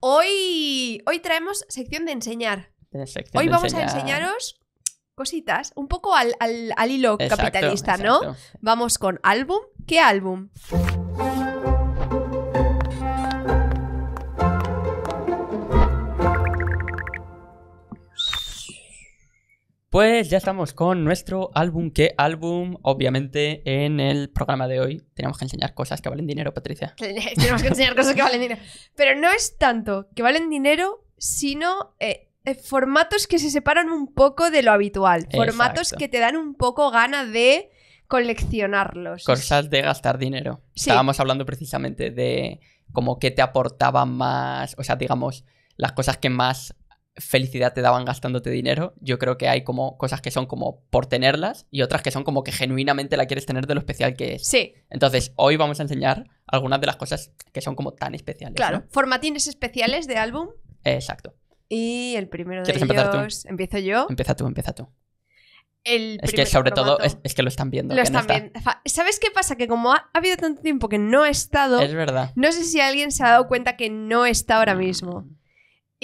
Hoy, hoy traemos sección de enseñar. hoy vamos a enseñaros cositas, un poco al, hilo capitalista, ¿no? Vamos con álbum. ¿Qué álbum? Pues ya estamos con nuestro álbum. ¿Qué álbum? Obviamente en el programa de hoy tenemos que enseñar cosas que valen dinero, Patricia. tenemos que enseñar cosas que valen dinero. Pero no es tanto que valen dinero, sino eh, eh, formatos que se separan un poco de lo habitual. Formatos que te dan un poco gana de coleccionarlos. Cosas de gastar dinero. Estábamos hablando precisamente de cómo qué te aportaba más, o sea, digamos, las cosas que más felicidad te daban gastándote dinero. Yo creo que hay como cosas que son como por tenerlas y otras que son como que genuinamente la quieres tener de lo especial que es. Sí. Entonces, hoy vamos a enseñar algunas de las cosas que son como tan especiales. Claro, formatines especiales de álbum. Exacto. Y el primero de ellos... ¿Empiezo yo? Empieza tú, empieza tú. es que sobre todo es, que lo están viendo. Lo están viendo. ¿Sabes qué pasa? Que como ha, habido tanto tiempo que no he estado, es verdad. No sé si alguien se ha dado cuenta que no está ahora mismo.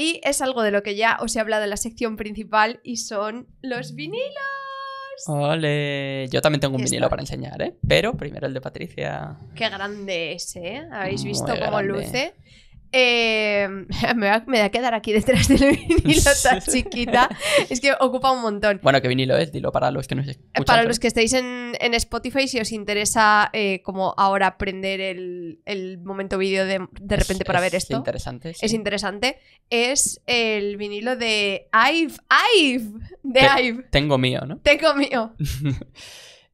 Y es algo de lo que ya os he hablado en la sección principal y son los vinilos. Ole, yo también tengo un vinilo para enseñar, ¿eh? Pero primero el de Patricia. Qué grande es, ¿eh? ¿Habéis visto cómo luce? Eh, me, voy a, quedar aquí detrás del vinilo tan chiquita. Es que ocupa un montón. Bueno, ¿qué vinilo es? Dilo para los que nos eh, escuchan. Para los que estáis en, Spotify, si os interesa eh, como ahora aprender el, momento vídeo de, de repente para ver esto. Es interesante. Es interesante. Es el vinilo de Ive, Ive, de Ive. Tengo mío, ¿no? Tengo mío.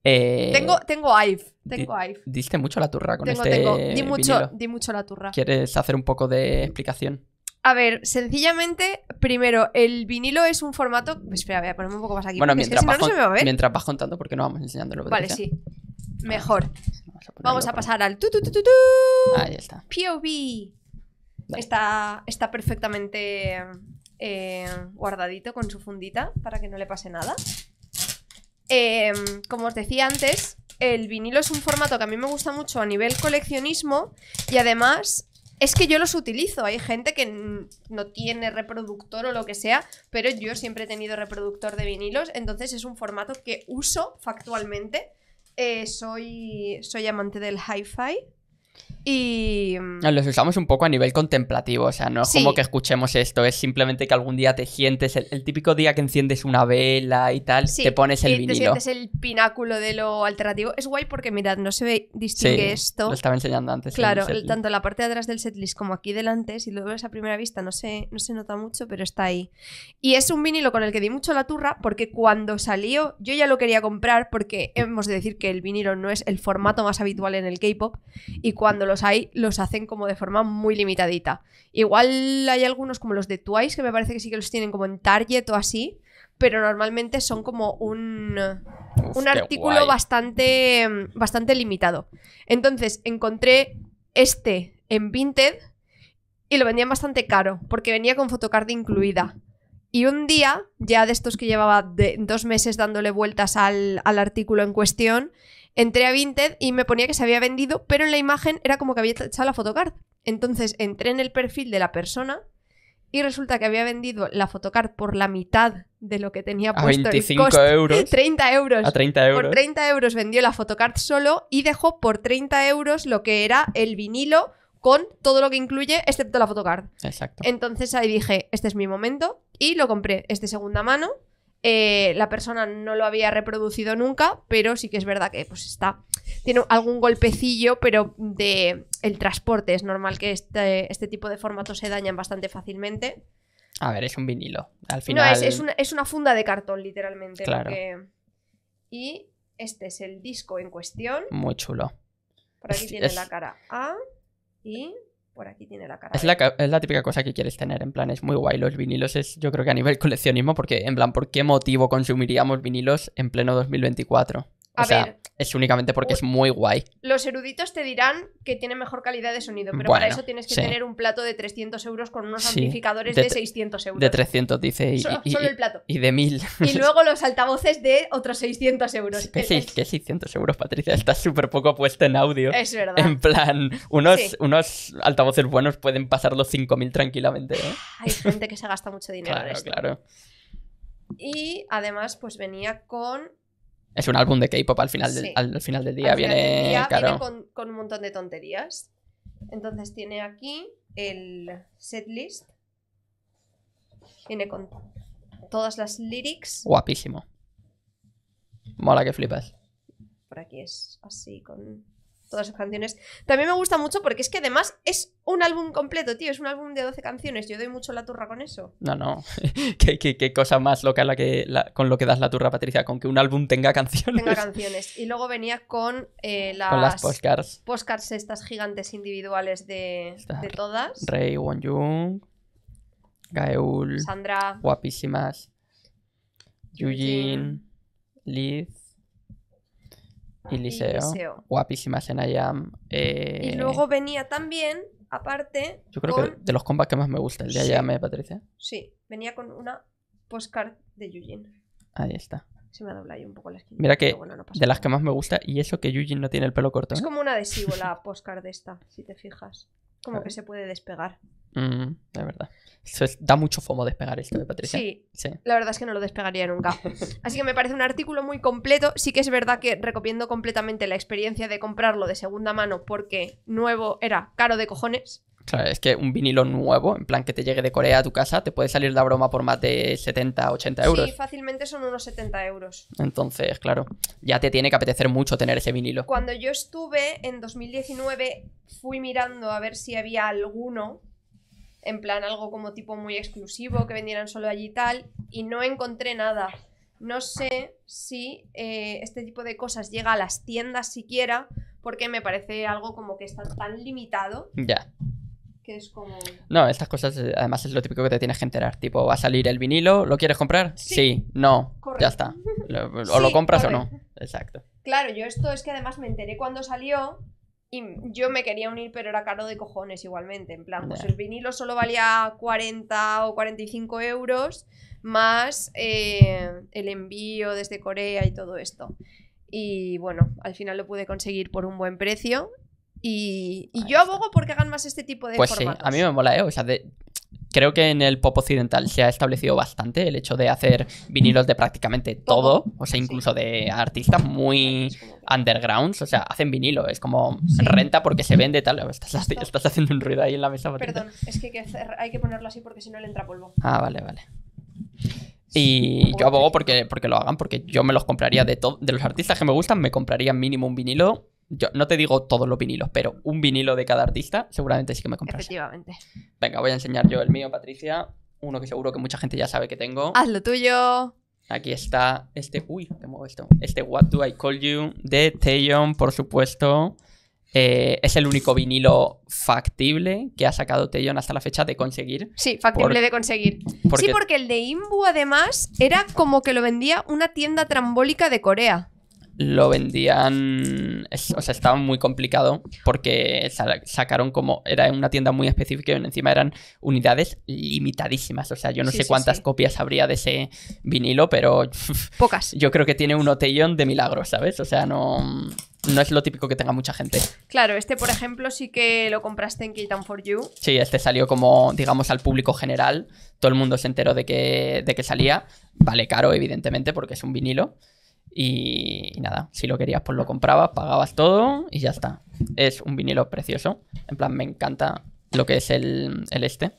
Eh, tengo, tengo IVE, tengo IVE. Diste mucho la turra con este Di mucho, vinilo. di mucho la turra. ¿Quieres hacer un poco de explicación? A ver, sencillamente, primero, el vinilo es un formato. Espera, voy a ponerme un poco más aquí. Bueno, mientras, mientras vas contando, porque no vamos enseñándolo. Vale, sí. Mejor. Ah, vamos a, pasar al tu, tu, tu, está. POV. Está, perfectamente eh, guardadito con su fundita para que no le pase nada. Em, como os decía antes, el vinilo es un formato que a mí me gusta mucho a nivel coleccionismo y además es que yo los utilizo. Hay gente que no tiene reproductor o lo que sea, pero yo siempre he tenido reproductor de vinilos, entonces es un formato que uso factualmente. Eh, soy, soy amante del hi-fi. Y. Mm, los usamos un poco a nivel contemplativo, o sea, no es como que escuchemos esto, es simplemente que algún día te sientes, el, típico día que enciendes una vela y tal, te pones el y vinilo. Te sientes el pináculo de lo alternativo. Es guay porque, mirad, no se ve, distingue esto. Lo estaba enseñando antes. Claro, tanto la parte de atrás del setlist como aquí delante, si lo ves a primera vista, no se, no se nota mucho, pero está ahí. Y es un vinilo con el que di mucho la turra porque cuando salió yo ya lo quería comprar porque hemos de decir que el vinilo no es el formato más habitual en el K-pop y cuando lo los hay, los hacen como de forma muy limitadita. Igual hay algunos como los de Twice, que me parece que sí que los tienen como en Target o así, pero normalmente son como un, un artículo bastante, bastante limitado. Entonces encontré este en Vinted y lo vendían bastante caro, porque venía con fotocard incluida. Y un día, ya de estos que llevaba de, dos meses dándole vueltas al, al artículo en cuestión, entré a Vinted y me ponía que se había vendido, pero en la imagen era como que había echado la photocard. Entonces entré en el perfil de la persona y resulta que había vendido la photocard por la mitad de lo que tenía puesto 25 el euros. 30 euros. A 30 euros. Por 30 euros vendió la photocard solo y dejó por 30 euros lo que era el vinilo con todo lo que incluye excepto la photocard. Exacto. Entonces ahí dije, este es mi momento y lo compré. Es de segunda mano eh, la persona no lo había reproducido nunca, pero sí que es verdad que pues está tiene algún golpecillo, pero de el transporte es normal que este, este tipo de formatos se dañan bastante fácilmente. A ver, es un vinilo. Al final. No, es, una, funda de cartón, literalmente. Y este es el disco en cuestión. Muy chulo. Por aquí tiene la cara A y la Es la, es la, típica cosa que quieres tener, en plan, es muy guay los vinilos, es yo creo que a nivel coleccionismo, porque en plan, ¿por qué motivo consumiríamos vinilos en pleno 2024? es únicamente porque es muy guay. Los eruditos te dirán que tiene mejor calidad de sonido, pero para eso tienes que tener un plato de 300 euros con unos amplificadores de, 600 euros. De 300, dice. Y, solo, el plato. Y de 1000. Y luego los altavoces de otros 600 euros. ¿qué, 600 euros, Patricia? Está súper poco puesta en audio. Es verdad. En plan, unos, unos altavoces buenos pueden pasar los 5000 tranquilamente. ¿eh? Ah, hay gente que se gasta mucho dinero claro, en Claro. Y además, pues venía con es un álbum de K-pop al, final del, al, final del día. viene, del viene con, con, un montón de tonterías. Entonces tiene aquí el setlist. Viene con todas las lyrics. Guapísimo. Mola que flipas. Por aquí es así con todas sus canciones. También me gusta mucho porque es que además es un álbum completo, tío. Es un álbum de 12 canciones. Yo doy mucho la turra con eso. No, no. ¿Qué, cosa más loca la que, con lo que das la turra, Patricia? Con que un álbum tenga canciones. Tenga canciones. Y luego venía con eh, las... Con las postcards. Postcards estas gigantes individuales de, todas. Rey, Wonjung, Gaeul... Sandra... Guapísimas. Yujin, Liz y Liceo. guapísimas en Guapísima Y eh, luego venía también, aparte. Yo creo que de los combats que más me gusta, el de Ayam de Patricia. Sí, venía con una postcard de Yujin. Ahí está. Se me ha doblado ahí un poco la esquina. Mira que de las que más me gusta, y eso que Yuji no tiene el pelo corto. Es ¿eh? como un adhesivo la postcard de esta, si te fijas. Como que se puede despegar. Mm, verdad. da mucho fomo despegar esto de ¿eh, mm, Patricia. Sí, sí, la verdad es que no lo despegaría nunca. Así que me parece un artículo muy completo. Sí que es verdad que recomiendo completamente la experiencia de comprarlo de segunda mano porque nuevo era caro de cojones. Claro, es que un vinilo nuevo, en plan que te llegue de Corea a tu casa, te puede salir la broma por más de 70, 80 euros. Sí, fácilmente son unos 70 euros. Entonces, claro, ya te tiene que apetecer mucho tener ese vinilo. Cuando yo estuve en 2019, fui mirando a ver si había alguno, en plan algo como tipo muy exclusivo, que vendieran solo allí y tal, y no encontré nada. No sé si eh, este tipo de cosas llega a las tiendas siquiera, porque me parece algo como que está tan limitado. Ya. Que es como... No, estas cosas eh, además es lo típico que te tienes que enterar. Tipo, va a salir el vinilo, ¿lo quieres comprar? Sí, no, ya está. o lo compras o no. Exacto. Claro, yo esto es que además me enteré cuando salió y yo me quería unir, pero era caro de cojones igualmente. En plan, pues el vinilo solo valía 40 o 45 euros más eh, el envío desde Corea y todo esto. Y bueno, al final lo pude conseguir por un buen precio y, yo abogo porque hagan más este tipo de pues Sí, a mí me mola, ¿eh? O sea, creo que en el pop occidental se ha establecido bastante el hecho de hacer vinilos de prácticamente todo, o sea, incluso de artistas muy undergrounds, o sea, hacen vinilo, es como renta porque se vende tal. Estás, estás, haciendo un ruido ahí en la mesa. Perdón, es que hay, que ponerlo así porque si no le entra polvo. Ah, vale, vale. Y yo abogo porque, porque lo hagan, porque yo me los compraría de, de los artistas que me gustan, me compraría mínimo un vinilo yo no te digo todos los vinilos, pero un vinilo de cada artista seguramente sí que me compras. Efectivamente. Venga, voy a enseñar yo el mío, Patricia. Uno que seguro que mucha gente ya sabe que tengo. Haz lo tuyo. Aquí está este. Uy, te muevo esto. Este What Do I Call You de Taeyong, por supuesto. Eh, es el único vinilo factible que ha sacado Taeyong hasta la fecha de conseguir. Sí, factible de conseguir. Sí, porque el de Imbu además era como que lo vendía una tienda trambólica de Corea lo vendían, o sea, estaba muy complicado porque sacaron como, era en una tienda muy específica y encima eran unidades limitadísimas, o sea, yo no sé cuántas copias habría de ese vinilo, pero... Pocas. Yo creo que tiene un hotelón de milagros, ¿sabes? O sea, no... No es lo típico que tenga mucha gente. Claro, este por ejemplo sí que lo compraste en Kill for You. Sí, este salió como, digamos, al público general. Todo el mundo se enteró de que, de que salía. Vale caro, evidentemente, porque es un vinilo y, nada, si lo querías, pues lo comprabas, pagabas todo y ya está. Es un vinilo precioso. En plan, me encanta lo que es el, el este.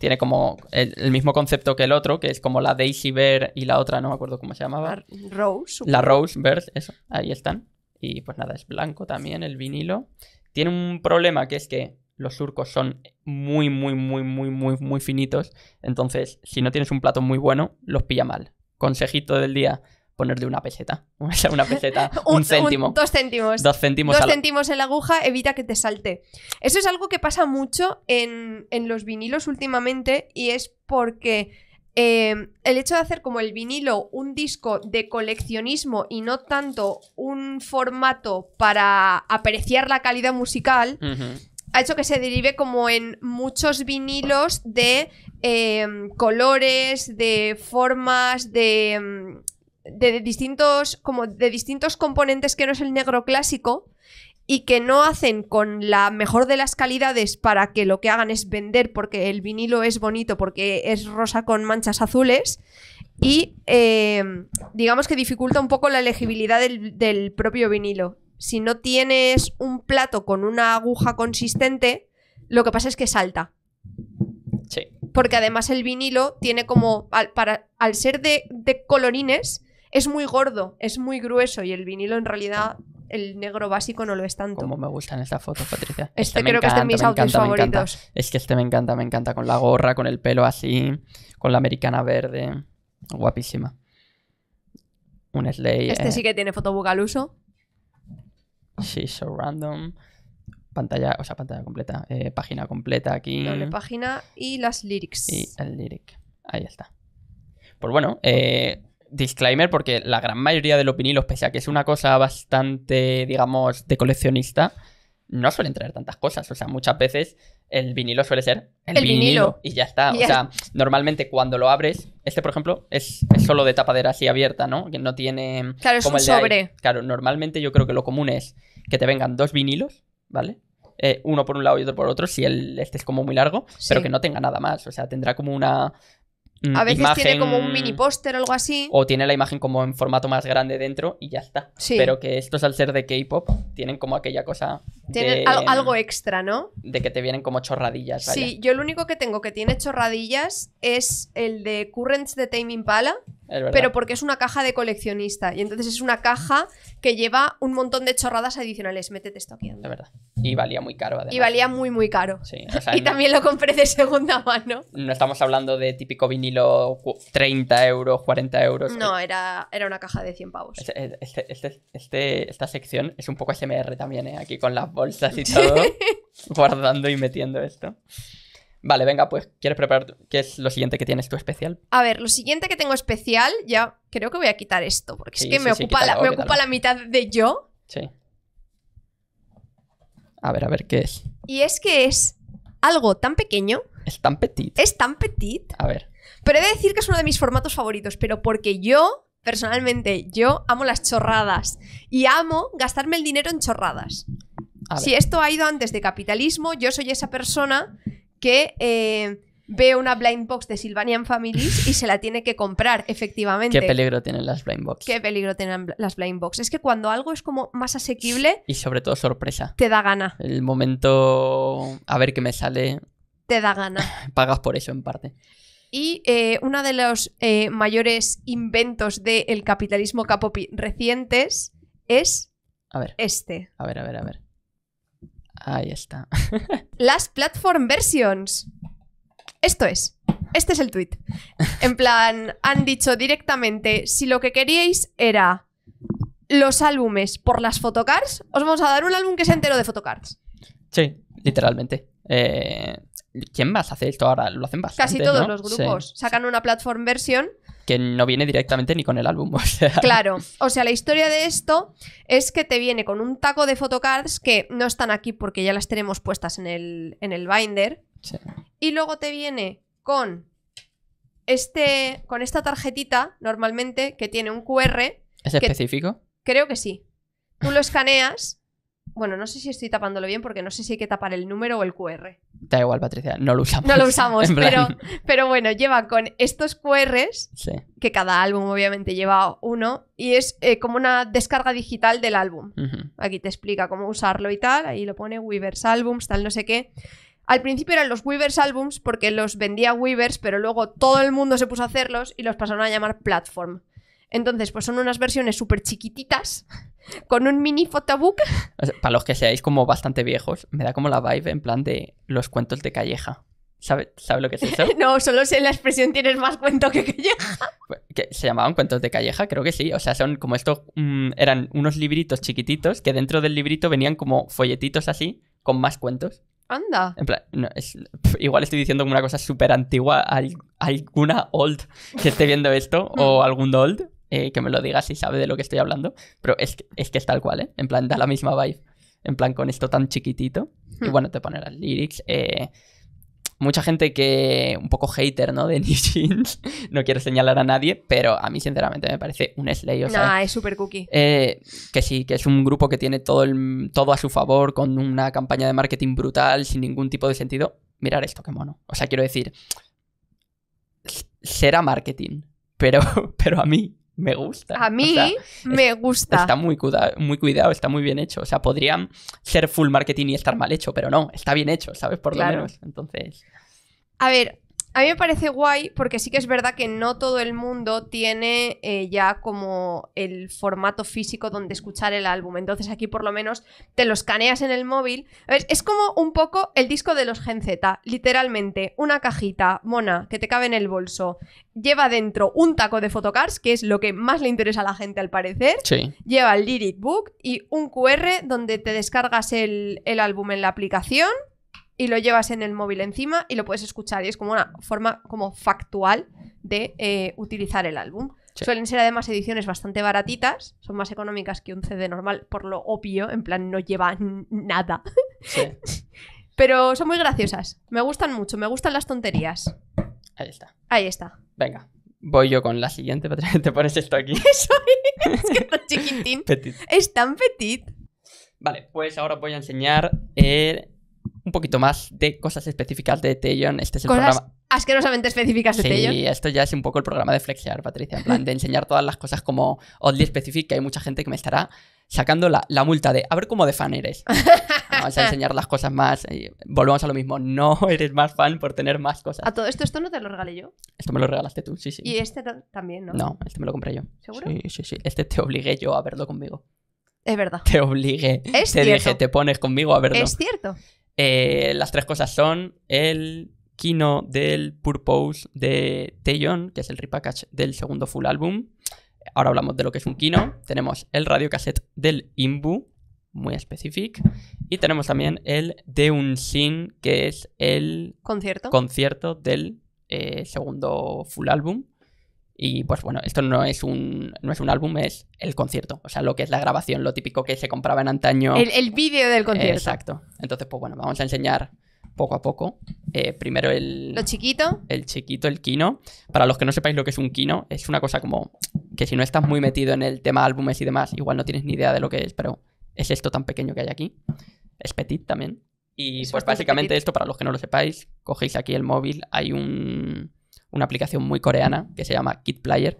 Tiene como el, mismo concepto que el otro, que es como la Daisy Bear y la otra, no me acuerdo cómo se llamaba. La Rose. La Rose Bear, eso, ahí están. Y pues nada, es blanco también el vinilo. Tiene un problema que es que los surcos son muy, muy, muy, muy, muy, muy finitos. Entonces, si no tienes un plato muy bueno, los pilla mal. Consejito del día, de una peseta. O sea, una peseta, un, céntimo. dos céntimos. Dos céntimos. Dos céntimos en la aguja, evita que te salte. Eso es algo que pasa mucho en, los vinilos últimamente y es porque em, el hecho de hacer como el vinilo un disco de coleccionismo y no tanto un formato para apreciar la calidad musical. ha hecho que se derive como en muchos vinilos de em, colores, de formas, de em, de distintos, como de distintos componentes que no es el negro clásico y que no hacen con la mejor de las calidades para que lo que hagan es vender porque el vinilo es bonito, porque es rosa con manchas azules y eh, digamos que dificulta un poco la elegibilidad del, propio vinilo. Si no tienes un plato con una aguja consistente, lo que pasa es que salta. Sí. Porque además el vinilo tiene como, al, ser de, de, colorines, es muy gordo, es muy grueso y el vinilo en realidad el negro básico no lo es tanto. Como me gustan estas fotos, Patricia. Este, este creo que es de mis autos favoritos. Es que este me encanta, me encanta. Con la gorra, con el pelo así, con la americana verde. Guapísima. Un Slay. Este eh. sí que tiene fotobook al uso. Sí, so random. Pantalla, o sea, pantalla completa. Eh, página completa aquí. Doble página y las lyrics. Y el lyric. Ahí está. Pues bueno, eh, disclaimer, porque la gran mayoría de los vinilos, pese a que es una cosa bastante, digamos, de coleccionista, no suelen traer tantas cosas. O sea, muchas veces el vinilo suele ser el, vinilo, y ya está. O sea, normalmente cuando lo abres, este por ejemplo es, solo de tapadera así abierta, ¿no? Que no tiene. Claro, es un sobre. Claro, normalmente yo creo que lo común es que te vengan dos vinilos, ¿vale? Eh, uno por un lado y otro por otro, si este es como muy largo, pero que no tenga nada más. O sea, tendrá como una Mm, a veces tiene como un mini póster o algo así. O tiene la imagen como en formato más grande dentro y ya está. Pero que estos al ser de K-pop tienen como aquella cosa. Tienen algo extra, ¿no? De que te vienen como chorradillas. Sí, yo lo único que tengo que tiene chorradillas es el de Currents de Tame Pala pero porque es una caja de coleccionista. Y entonces es una caja que lleva un montón de chorradas adicionales. Métete esto aquí. De verdad. Y valía muy caro, además. Y valía muy, muy caro. Sí, o y también lo compré de segunda mano. No estamos hablando de típico vinilo 30 euros, 40 euros. No, eh, era, era una caja de 100 pavos. Este, eh, este, este, este, esta sección es un poco SMR también, ¿eh? Aquí con las bolsas y todo. guardando y metiendo esto. Vale, venga, pues, ¿quieres preparar qué es lo siguiente que tienes tú especial? A ver, lo siguiente que tengo especial, ya creo que voy a quitar esto, porque es que me, ocupa, la, me ocupa la mitad de yo. Sí. A ver, a ver, ¿qué es? Y es que es algo tan pequeño. Es tan petit. Es tan petit. A ver. Pero he de decir que es uno de mis formatos favoritos, pero porque yo, personalmente, yo amo las chorradas y amo gastarme el dinero en chorradas. Si esto ha ido antes de capitalismo, yo soy esa persona que eh, ve una blind box de Sylvanian Families y se la tiene que comprar, efectivamente. Qué peligro tienen las blind box. Qué peligro tienen las blind box. Es que cuando algo es como más asequible... Y sobre todo sorpresa. Te da gana. El momento... A ver qué me sale. Te da gana. Pagas por eso en parte. Y eh, uno de los eh, mayores inventos del capitalismo capopi recientes es a ver, este. A ver, a ver, a ver. Ahí está. Las platform versions. Esto es. Este es el tweet. En plan, han dicho directamente, si lo que queríais era los álbumes por las photocards, os vamos a dar un álbum que sea entero de photocards. Sí, literalmente. Eh, ¿Quién más hace esto ahora? Lo hacen bastante. Casi todos los grupos sacan una platform versión Que no viene directamente ni con el álbum. Claro. O sea, la historia de esto es que te viene con un taco de photocards que no están aquí porque ya las tenemos puestas en el, en el binder. Y luego te viene con este. con esta tarjetita, normalmente, que tiene un QR. ¿Es específico? Creo que sí. Tú lo escaneas bueno, no sé si estoy tapándolo bien porque no sé si hay que tapar el número o el QR. Da igual, Patricia, no lo usamos. No lo usamos, pero, bueno, lleva con estos QRs, que cada álbum obviamente lleva uno, y es eh, como una descarga digital del álbum. Aquí te explica cómo usarlo y tal, ahí lo pone Weavers Albums, tal, no sé qué. Al principio eran los Weavers Albums porque los vendía Weavers, pero luego todo el mundo se puso a hacerlos y los pasaron a llamar Platform. Entonces, pues son unas versiones súper chiquititas con un mini photobook. Para los que seáis como bastante viejos, me da como la vibe en plan de los cuentos de Calleja. ¿Sabes sabe lo que es eso? no, solo sé la expresión tienes más cuento que Calleja. Pues, ¿Que ¿Se llamaban cuentos de Calleja? Creo que sí. O sea, son como estos. Mm, eran unos libritos chiquititos que dentro del librito venían como folletitos así con más cuentos. Anda. igual estoy diciendo una cosa súper antigua. alguna old que esté viendo esto hmm. o algún old eh, que me lo digas si sabe de lo que estoy hablando, pero es que, es tal cual, ¿eh? En plan, da la misma vibe. En plan, con esto tan chiquitito. Y hmm. bueno, te pone las lyrics. Eh, mucha gente que un poco hater, ¿no? De Nishin. no quiero señalar a nadie, pero a mí sinceramente me parece un slay. O sea, es super cookie. Eh, que sí, que es un grupo que tiene todo, todo a su favor, con una campaña de marketing brutal, sin ningún tipo de sentido. Mirar esto, qué mono. O sea, quiero decir, será marketing, pero, pero a mí me gusta. A mí me gusta. Está muy, muy cuidado, está muy bien hecho. O sea, podrían ser full marketing y estar mal hecho, pero no, está bien hecho, ¿sabes? Por lo menos. Entonces. A ver, a mí me parece guay porque sí que es verdad que no todo el mundo tiene eh, ya como el formato físico donde escuchar el álbum. Entonces aquí por lo menos te lo escaneas en el móvil. es como un poco el disco de los Gen Z, literalmente una cajita mona que te cabe en el bolso. Lleva dentro un taco de photocards, que es lo que más le interesa a la gente al parecer. Lleva el lyric book y un QR donde te descargas el álbum en la aplicación y lo llevas en el móvil encima y lo puedes escuchar. Y es como una forma como factual de eh, utilizar el álbum. Suelen ser además ediciones bastante baratitas, son más económicas que un CD normal, por lo obvio, en plan no llevan nada. Pero son muy graciosas, me gustan mucho, me gustan las tonterías. Ahí está. Ahí está. Venga, voy yo con la siguiente, te pones esto aquí. es que tan chiquitín. petit. Es tan petit. Vale, pues ahora voy a enseñar el un poquito más de cosas específicas de Teyon Este es el cosas programa. Asquerosamente específicas de sí, Sí, esto ya es un poco el programa de flexear, Patricia. En plan, de enseñar todas las cosas como oddly específica. Hay mucha gente que me estará sacando la, multa de a ver cómo de fan eres. Vamos a enseñar las cosas más. Eh, volvemos a lo mismo. No eres más fan por tener más cosas. A todo esto, esto no te lo regalé yo. Esto me lo regalaste tú, sí, sí. Y este también, ¿no? No, este me lo compré yo. ¿Seguro? Sí, sí, sí. Este te obligué yo a verlo conmigo. Es verdad. Te obligué. te dije, te pones conmigo a verlo. Es cierto. Eh, las tres cosas son el Kino del Purpose de Taeyeon, que es el repackage del segundo full álbum. Ahora hablamos de lo que es un Kino. Tenemos el radio cassette del Imbu, muy específico. Y tenemos también el de un Sin, que es el concierto, concierto del eh, segundo full álbum. Y pues bueno, esto no es un, no es un álbum, es el concierto. O sea, lo que es la grabación, lo típico que se compraba en antaño. El, vídeo del concierto. exacto. Entonces, pues bueno, vamos a enseñar poco a poco. Eh, primero el... Lo chiquito. El chiquito, el kino. Para los que no sepáis lo que es un kino, es una cosa como que si no estás muy metido en el tema álbumes y demás, igual no tienes ni idea de lo que es, pero es esto tan pequeño que hay aquí. Es petit también. Y pues básicamente esto, para los que no lo sepáis, cogéis aquí el móvil, hay un una aplicación muy coreana que se llama Kit Player.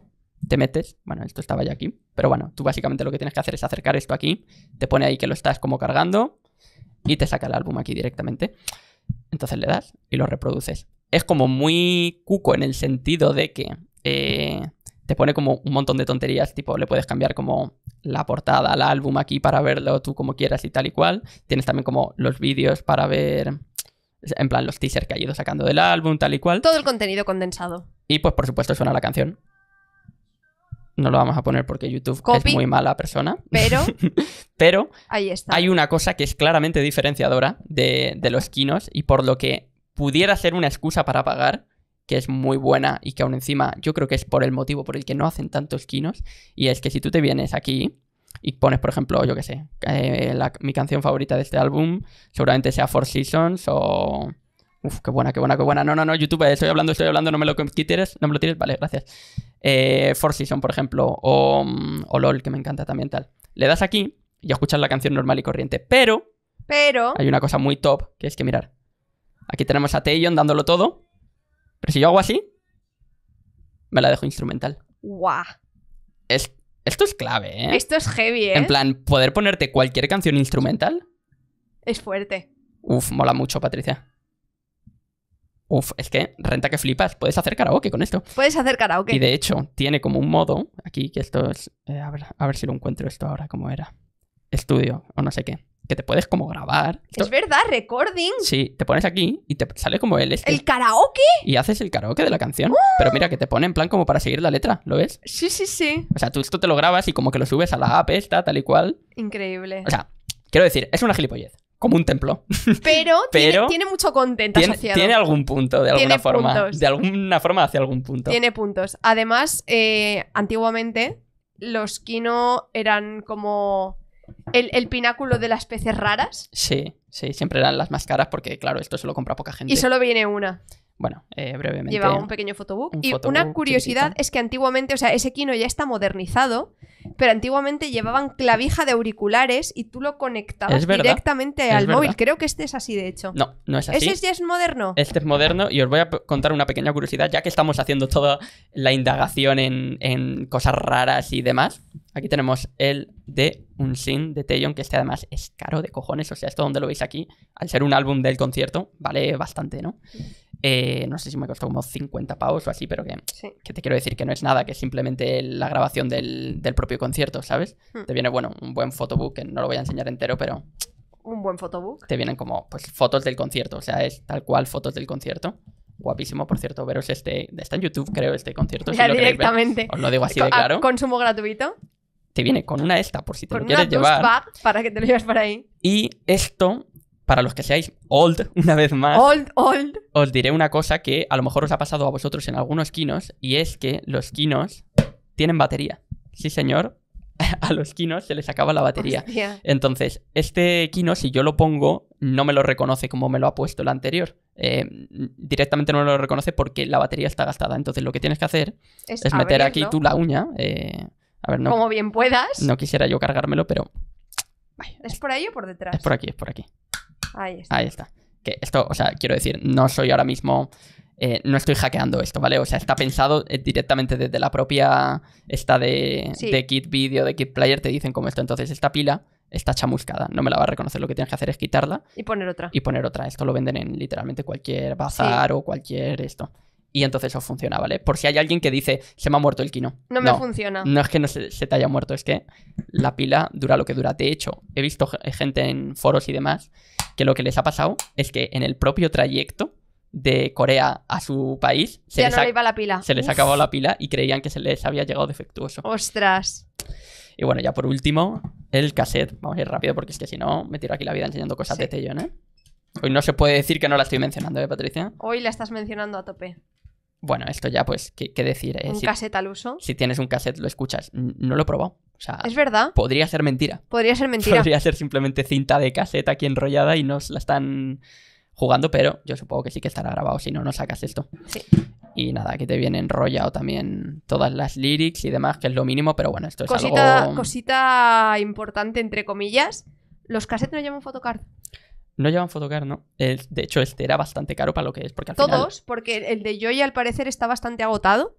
Te metes, bueno, esto estaba ya aquí, pero bueno, tú básicamente lo que tienes que hacer es acercar esto aquí, te pone ahí que lo estás como cargando y te saca el álbum aquí directamente. Entonces le das y lo reproduces. Es como muy cuco en el sentido de que eh, te pone como un montón de tonterías, tipo le puedes cambiar como la portada al álbum aquí para verlo tú como quieras y tal y cual. Tienes también como los vídeos para ver en plan, los teasers que ha ido sacando del álbum, tal y cual. Todo el contenido condensado. Y pues, por supuesto, suena la canción. No lo vamos a poner porque YouTube es muy mala persona. Pero. pero. Ahí está. Hay una cosa que es claramente diferenciadora de, los kinos y por lo que pudiera ser una excusa para pagar, que es muy buena y que aún encima yo creo que es por el motivo por el que no hacen tantos kinos, Y es que si tú te vienes aquí y pones, por ejemplo, yo que sé, eh, mi canción favorita de este álbum seguramente sea Four Seasons o... Uf, qué buena, qué buena, qué buena. No, no, no, YouTube, eh, estoy hablando, estoy hablando, no me lo quites, no me lo tires, vale, gracias. Eh, Four Seasons, por ejemplo, o, mm, o LOL, que me encanta también tal. Le das aquí y escuchas la canción normal y corriente, pero... Pero... Hay una cosa muy top que es que mirar. Aquí tenemos a Taeyeon dándolo todo, pero si yo hago así, me la dejo instrumental. ¡Guau! Es esto es clave, ¿eh? Esto es heavy, ¿eh? En plan, poder ponerte cualquier canción instrumental. Es fuerte. Uf, mola mucho, Patricia. Uf, es que renta que flipas. Puedes hacer karaoke con esto. Puedes hacer karaoke. Y de hecho, tiene como un modo aquí, que esto es. Eh, a, ver, a ver si lo encuentro esto ahora, como era. Estudio, o no sé qué que te puedes como grabar. Es verdad, recording. Sí, te pones aquí y te sale como el este. ¿El karaoke? Y haces el karaoke de la canción. ¡Ah! Pero mira, que te pone en plan como para seguir la letra, ¿lo ves? Sí, sí, sí. O sea, tú esto te lo grabas y como que lo subes a la app esta, tal y cual. Increíble. O sea, quiero decir, es una gilipollez. Como un templo. pero, tiene- mucho contento Tiene, asociado. tiene algún punto, de alguna forma. De alguna forma hacia algún punto. Tiene puntos. Además, eh, antiguamente los kino eran como el, pináculo de las peces raras. Sí, sí, siempre eran las más caras porque, claro, esto se lo compra poca gente. Y solo viene una. Bueno, eh, brevemente. Lleva un pequeño fotobook. y una curiosidad es que antiguamente, o sea, ese kino ya está modernizado, pero antiguamente llevaban clavija de auriculares y tú lo conectabas directamente al móvil. Creo que este es así, de hecho. No, no es así. Ese ya es moderno. Este es moderno y os voy a contar una pequeña curiosidad, ya que estamos haciendo toda la indagación en, en cosas raras y demás. Aquí tenemos el de un sin de tellón que este además es caro de cojones. O sea, esto donde lo veis aquí, al ser un álbum del concierto, vale bastante, ¿no? Eh, no sé si me costó como 50 pavos o así, pero que, que, te quiero decir que no es nada, que es simplemente la grabación del, propio concierto, ¿sabes? Hmm. Te viene, bueno, un buen photobook, que no lo voy a enseñar entero, pero... Un buen photobook. Te vienen como, pues, fotos del concierto, o sea, es tal cual fotos del concierto. Guapísimo, por cierto, veros este. Está en YouTube, creo, este concierto. Ya directamente. os lo digo así de ah, claro. Consumo gratuito te viene con una esta por si te lo quieres llevar. para que te lo llevas para ahí. Y esto, para los que seáis old, una vez más. Old, old. Os diré una cosa que a lo mejor os ha pasado a vosotros en algunos kinos y es que los kinos tienen batería. Sí, señor. A los kinos se les acaba la batería. Entonces, este kino, si yo lo pongo, no me lo reconoce como me lo ha puesto el anterior. Eh, directamente no me lo reconoce porque la batería está gastada. Entonces, lo que tienes que hacer es, meter aquí tú la uña. Eh, como bien puedas. No quisiera yo cargármelo, pero. ¿Es por ahí o por detrás? Es por aquí, es por aquí. Ahí está. Ahí está. Que esto, o sea, quiero decir, no soy ahora mismo. Eh, no estoy hackeando esto, ¿vale? O sea, está pensado eh, directamente desde la propia. Esta de, Kit Video, de Kit Player, te dicen como esto. Entonces, esta pila está chamuscada, no me la va a reconocer. Lo que tienes que hacer es quitarla. Y poner otra. Y poner otra. Esto lo venden en literalmente cualquier bazar o cualquier esto y entonces eso funciona, ¿vale? Por si hay alguien que dice, se me ha muerto el kino. No, me funciona. No es que no se, te haya muerto, es que la pila dura lo que dura. De hecho, he visto gente en foros y demás que lo que les ha pasado es que en el propio trayecto de Corea a su país se, les, no le iba la pila. se les ha acabado la pila y creían que se les había llegado defectuoso. Ostras. Y bueno, ya por último, el cassette. Vamos a ir rápido porque es que si no, me tiro aquí la vida enseñando cosas de tello ¿eh? Hoy no se puede decir que no la estoy mencionando, ¿eh, Patricia? Hoy la estás mencionando a tope bueno, esto ya pues, ¿qué, decir? Eh, ¿Un cassette al uso? Si tienes un cassette, lo escuchas. No lo he probado. O sea, es verdad. Podría ser mentira. Podría ser mentira. Podría ser simplemente cinta de cassette aquí enrollada y nos la están jugando, pero yo supongo que sí que estará grabado, si no, no sacas esto. Sí. Y nada, aquí te viene enrollado también todas las lyrics y demás, que es lo mínimo, pero bueno, esto es algo... Cosita importante, entre comillas. Los cassettes no llaman photocard. No llevan Photocard, ¿no? de hecho, este era bastante caro para lo que es. Porque Todos, porque el de Joy al parecer está bastante agotado.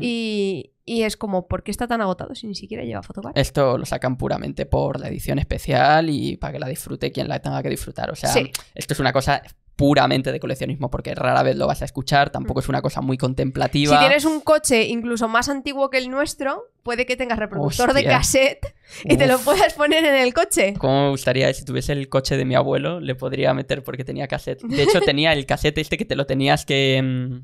Y, es como, ¿por qué está tan agotado si ni siquiera lleva Photocard? Esto lo sacan puramente por la edición especial y para que la disfrute quien la tenga que disfrutar. O sea, esto es una cosa puramente de coleccionismo porque rara vez lo vas a escuchar, tampoco mm. es una cosa muy contemplativa. Si tienes un coche incluso más antiguo que el nuestro, puede que tengas reproductor de cassette y te lo puedas poner en el coche. Como me gustaría, si tuviese el coche de mi abuelo, le podría meter porque tenía cassette. De hecho, tenía el cassette este que te lo tenías que... Mm,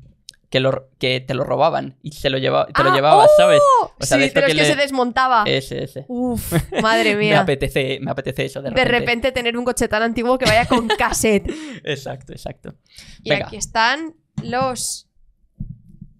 que, te lo robaban y se lo llevaba, te lo ah, llevabas, oh, ¿sabes? O sea, sí, que se desmontaba. Ese, ese. Uf, madre mía. me, apetece, me apetece eso de repente. tener un coche tan antiguo que vaya con cassette. exacto, exacto. Y aquí están los...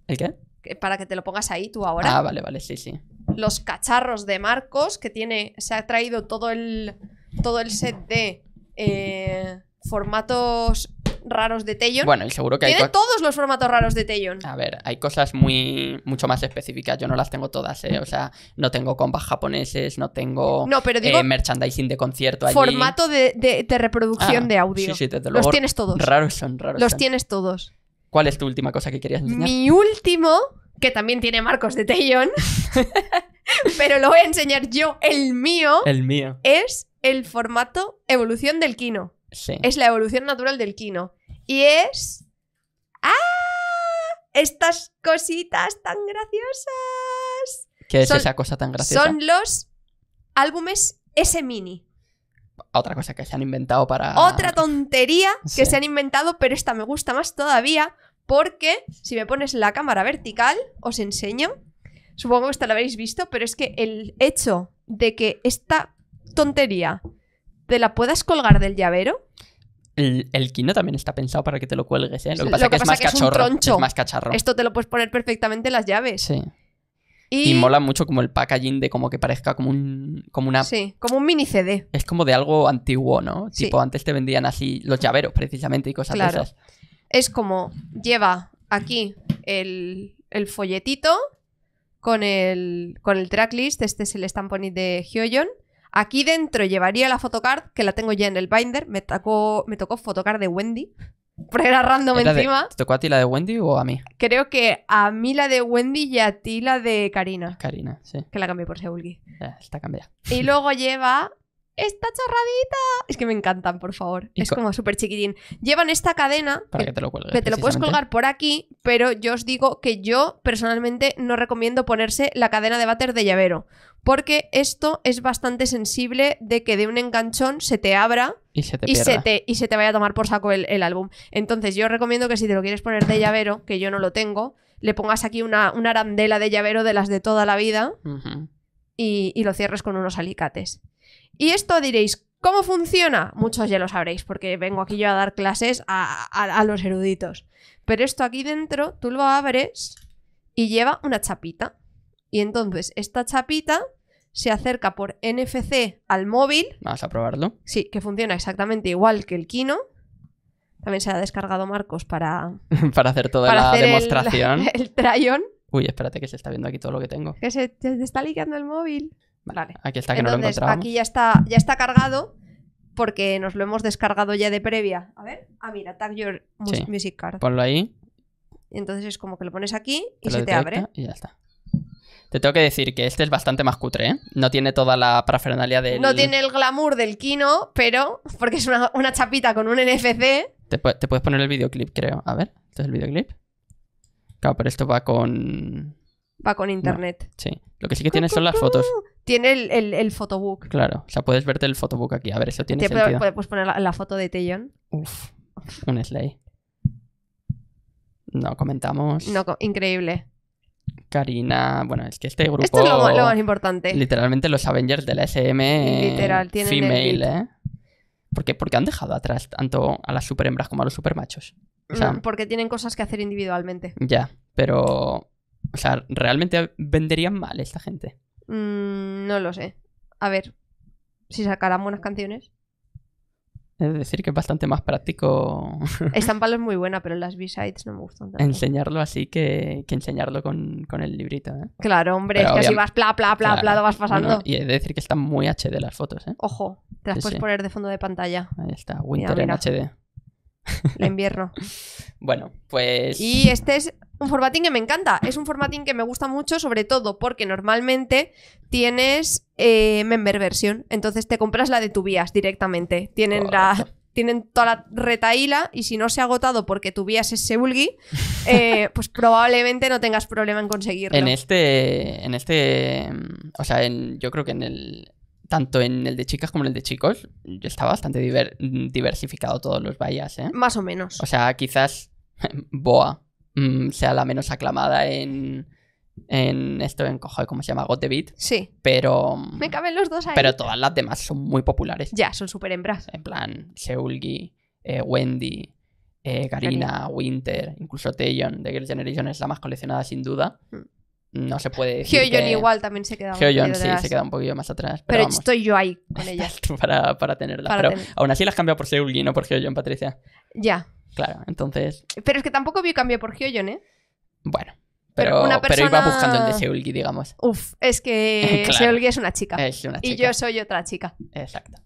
¿El qué? Para que te lo pongas ahí tú ahora. Ah, vale, vale, sí, sí. Los cacharros de Marcos, que tiene, se ha traído todo el, todo el set de eh, formatos raros de Tellon. Bueno, y seguro que hay. Tiene todos los formatos raros de Tellon. A ver, hay cosas muy mucho más específicas. Yo no las tengo todas, ¿eh? O sea, no tengo compas japoneses, no tengo no, pero eh, merchandising de concierto. Formato de, reproducción ah, de audio. Sí, sí, Los tienes todos. Raros son, raros. Los tienes todos. ¿Cuál es tu última cosa que querías enseñar? Mi último, que también tiene marcos de Tellon, pero lo voy a enseñar yo, el mío. El mío. Es el formato evolución del Kino. Es la evolución natural del kino. Y es. ¡Ah! Estas cositas tan graciosas. ¿Qué es esa cosa tan graciosa? Son los álbumes S-Mini. Otra cosa que se han inventado para. Otra tontería que se han inventado, pero esta me gusta más todavía. Porque si me pones la cámara vertical, os enseño. Supongo que esta lo habéis visto, pero es que el hecho de que esta tontería te la puedas colgar del llavero. El, kino también está pensado para que te lo cuelgues, ¿eh? Lo que pasa que es que es más que cachorro. más cacharro. Esto te lo puedes poner perfectamente en las llaves. Sí. Y... mola mucho como el packaging de como que parezca como un como una Sí, como un mini CD. Es como de algo antiguo, ¿no? Tipo, antes te vendían así los llaveros precisamente y cosas de esas. Es como lleva aquí el, folletito con el con el tracklist, este es el Stamponi de Hyoyeon Aquí dentro llevaría la photocard, que la tengo ya en el binder. Me tocó, me photocard de Wendy. Pero random encima. ¿Te tocó a ti la de Wendy o a mí? Creo que a mí la de Wendy y a ti la de Karina. Karina, sí. Que la cambié por Seulgi. Está cambiada. Y luego lleva esta charradita. Es que me encantan, por favor. es como súper chiquitín. Llevan esta cadena. Para que, te lo cuelgues. Que te lo puedes colgar por aquí, pero yo os digo que yo personalmente no recomiendo ponerse la cadena de váter de llavero porque esto es bastante sensible de que de un enganchón se te abra y se te, y se te, vaya a tomar por saco el, álbum. Entonces yo recomiendo que si te lo quieres poner de llavero, que yo no lo tengo, le pongas aquí una, arandela de llavero de las de toda la vida y, lo cierres con unos alicates. Y esto diréis, ¿Cómo funciona? Muchos ya lo sabréis, porque vengo aquí yo a dar clases a, los eruditos. Pero esto aquí dentro, tú lo abres y lleva una chapita. Y entonces esta chapita se acerca por NFC al móvil. Vamos a probarlo. Sí, que funciona exactamente igual que el Kino. También se ha descargado Marcos para... para hacer toda la demostración. El, tryon. Uy, espérate que se está viendo aquí todo lo que tengo. Que se está ligando el móvil. Vale. Aquí está que no lo encontramos. Aquí ya está, ya está cargado porque nos lo hemos descargado ya de previa. A ver. Ah, mira, tag your music card. Ponlo ahí. Entonces es como que lo pones aquí y se te abre. Y ya está. Te tengo que decir que este es bastante más cutre, ¿eh? No tiene toda la parafernalia del... No tiene el glamour del Kino, pero... Porque es una, chapita con un NFC. Te, puedes poner el videoclip, creo. A ver, ¿esto es el videoclip? Claro, pero esto va con... Va con internet. sí. Lo que sí que tiene son las fotos. Tiene el, el, photobook. Claro. O sea, puedes verte el photobook aquí. A ver, eso tiene ¿Te Puedes, poner la, foto de Taeyeon. Uf. Un slay. No comentamos. No, increíble. Karina, bueno, es que este grupo... Esto es lo, más importante. Literalmente los Avengers de la SM Literal, tienen female, ¿eh? ¿Por qué? Porque han dejado atrás tanto a las superhembras como a los supermachos. O sea, mm, porque tienen cosas que hacer individualmente. Ya, pero... O sea, ¿realmente venderían mal esta gente? Mm, no lo sé. A ver, si sacarán buenas canciones. Es decir, que es bastante más práctico. Estampalo es muy buena, pero las B-sides no me gustan tanto. Enseñarlo así que, que enseñarlo con, el librito, ¿eh? Claro, hombre, es que así vas pla, pla, pla, pla, lo vas pasando. y es decir que están muy HD las fotos, ¿eh? Ojo, te las puedes poner de fondo de pantalla. Ahí está, Winter en HD el invierno. bueno, pues. Y este es un formatín que me encanta. Es un formatín que me gusta mucho, sobre todo porque normalmente tienes eh, member versión Entonces te compras la de tu vías directamente. Tienen la. Tienen toda la retaíla y si no se ha agotado porque tu vías es Sebulgi, eh, pues probablemente no tengas problema en conseguirlo. En este. En este. O sea, yo creo que en el tanto en el de chicas como en el de chicos, está bastante diversificado todos los bayas ¿eh? Más o menos. O sea, quizás Boa mm, sea la menos aclamada en, en esto, en cojo, ¿cómo se llama? Got the Beat. Sí. Pero. Me caben los dos ahí. Pero todas las demás son muy populares. Ya, son súper hembras. En plan, Seulgi, eh, Wendy, eh, Karina, Winter, incluso Taeyeon, de Girls' Generation es la más coleccionada sin duda. Mm no se puede decir. igual también se queda un sí, se queda un poquillo más atrás. Pero, estoy yo ahí con ella. Para, para tenerla. pero aún así las cambiado por Seulgi, no por Hyoyeon, Patricia. Ya. Claro, entonces. Pero es que tampoco vi cambio por Hyoyeon, ¿eh? Bueno. Pero, pero, iba buscando el de Seulgi, digamos. Uf, es que Seulgi es una chica. Y yo soy otra chica. Exacto.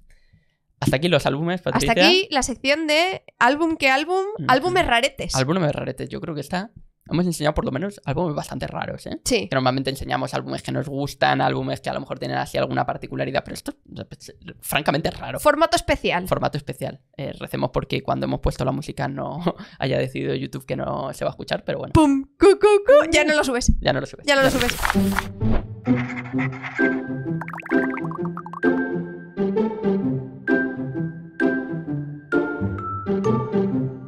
Hasta aquí los álbumes, Patricia. Hasta aquí la sección de álbum que álbum, álbumes raretes. Álbumes raretes, yo creo que está hemos enseñado por lo menos álbumes bastante raros, ¿eh? Sí. normalmente enseñamos álbumes que nos gustan, álbumes que a lo mejor tienen así alguna particularidad, pero esto francamente raro. Formato especial. Formato especial. Eh, recemos porque cuando hemos puesto la música no haya decidido YouTube que no se va a escuchar, pero bueno. ¡Pum! ¡Cu, cu! Ya no lo subes. Ya no lo subes. Ya no lo subes.